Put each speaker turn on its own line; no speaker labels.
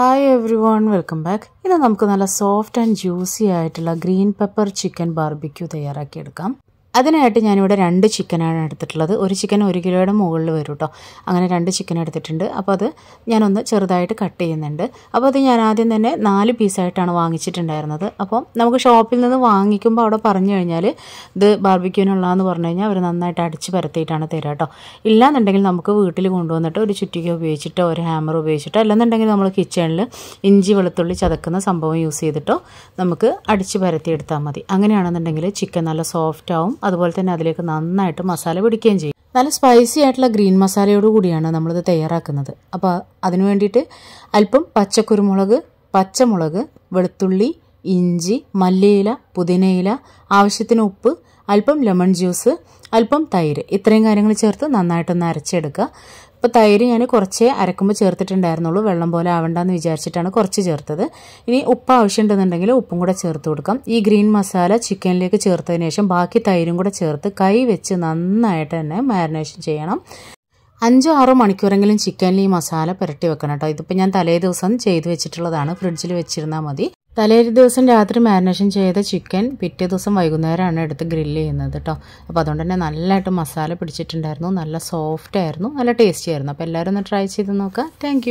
hi everyone welcome back ഇന്ന് നമുക്ക് നല്ല സോഫ്റ്റ് ആൻഡ് ജ്യൂസി ആയിട്ടുള്ള ഗ്രീൻ പെപ്പർ ചിക്കൻ ബാർബിക്യൂ തയ്യാറാക്കിയെടുക്കാം അതിനായിട്ട് ഞാനിവിടെ രണ്ട് ചിക്കനാണ് എടുത്തിട്ടുള്ളത് ഒരു ചിക്കൻ ഒരു കിലോയുടെ മുകളിൽ വരും കേട്ടോ അങ്ങനെ രണ്ട് ചിക്കൻ എടുത്തിട്ടുണ്ട് അപ്പോൾ അത് ഞാനൊന്ന് ചെറുതായിട്ട് കട്ട് ചെയ്യുന്നുണ്ട് അപ്പോൾ അത് ഞാൻ ആദ്യം തന്നെ നാല് പീസായിട്ടാണ് വാങ്ങിച്ചിട്ടുണ്ടായിരുന്നത് അപ്പോൾ നമുക്ക് ഷോപ്പിൽ നിന്ന് വാങ്ങിക്കുമ്പോൾ അവിടെ പറഞ്ഞു കഴിഞ്ഞാൽ ഇത് ബാർബിക്യൂനുള്ളതെന്ന് പറഞ്ഞു കഴിഞ്ഞാൽ അവർ നന്നായിട്ട് അടിച്ച് പരത്തിയിട്ടാണ് തരിക കേട്ടോ ഇല്ലാന്നുണ്ടെങ്കിൽ നമുക്ക് വീട്ടിൽ കൊണ്ടുവന്നിട്ട് ഒരു ചുറ്റിക ഉപയോഗിച്ചിട്ടോ ഒരു ഹാമർ ഉപയോഗിച്ചിട്ടോ അല്ലെന്നുണ്ടെങ്കിൽ നമ്മൾ കിച്ചണിൽ ഇഞ്ചി വെളുത്തുള്ളി ചതക്കുന്ന സംഭവം യൂസ് ചെയ്തിട്ടോ നമുക്ക് അടിച്ച് പരത്തിയെടുത്താൽ മതി അങ്ങനെയാണെന്നുണ്ടെങ്കിൽ ചിക്കൻ നല്ല സോഫ്റ്റ് ആവും അതുപോലെ തന്നെ അതിലേക്ക് നന്നായിട്ട് മസാല പിടിക്കുകയും ചെയ്യും നല്ല സ്പൈസി ആയിട്ടുള്ള ഗ്രീൻ മസാലയോട് കൂടിയാണ് നമ്മളിത് തയ്യാറാക്കുന്നത് അപ്പോൾ അതിനു വേണ്ടിയിട്ട് അല്പം പച്ചക്കുരുമുളക് പച്ചമുളക് വെളുത്തുള്ളി ഇഞ്ചി മല്ലിയില പുതിനയില ആവശ്യത്തിന് ഉപ്പ് അല്പം ലെമൺ ജ്യൂസ് അല്പം തൈര് ഇത്രയും കാര്യങ്ങൾ ചേർത്ത് നന്നായിട്ടൊന്ന് അരച്ചെടുക്കുക ഇപ്പോൾ തൈര് ഞാൻ കുറച്ച് അരക്കുമ്പോൾ ചേർത്തിട്ടുണ്ടായിരുന്നുള്ളൂ വെള്ളം പോലെ ആവണ്ടെന്ന് വിചാരിച്ചിട്ടാണ് കുറച്ച് ചേർത്തത് ഇനി ഉപ്പ് ആവശ്യമുണ്ടെന്നുണ്ടെങ്കിൽ ഉപ്പും കൂടെ ചേർത്ത് കൊടുക്കാം ഈ ഗ്രീൻ മസാല ചിക്കനിലേക്ക് ചേർത്തതിന് ശേഷം ബാക്കി തൈരും കൂടെ ചേർത്ത് കൈ വെച്ച് നന്നായിട്ട് തന്നെ മാരിനേഷൻ ചെയ്യണം അഞ്ചോ ആറോ മണിക്കൂറെങ്കിലും ചിക്കനിൽ ഈ മസാല പുരട്ടി വെക്കണം കേട്ടോ ഇതിപ്പോൾ ഞാൻ തലേ ദിവസം ചെയ്ത് വെച്ചിട്ടുള്ളതാണ് ഫ്രിഡ്ജിൽ വെച്ചിരുന്നാൽ മതി തലേ ദിവസം രാത്രി മാരിനേഷൻ ചെയ്ത ചിക്കൻ പിറ്റേ ദിവസം വൈകുന്നേരമാണ് എടുത്ത് ഗ്രില്ല് ചെയ്യുന്നത് കേട്ടോ അപ്പോൾ അതുകൊണ്ട് തന്നെ നല്ലതായിട്ട് മസാല പിടിച്ചിട്ടുണ്ടായിരുന്നു നല്ല സോഫ്റ്റ് ആയിരുന്നു നല്ല ടേസ്റ്റി ആയിരുന്നു അപ്പോൾ എല്ലാവരും ഒന്ന് ട്രൈ ചെയ്ത് നോക്കുക താങ്ക്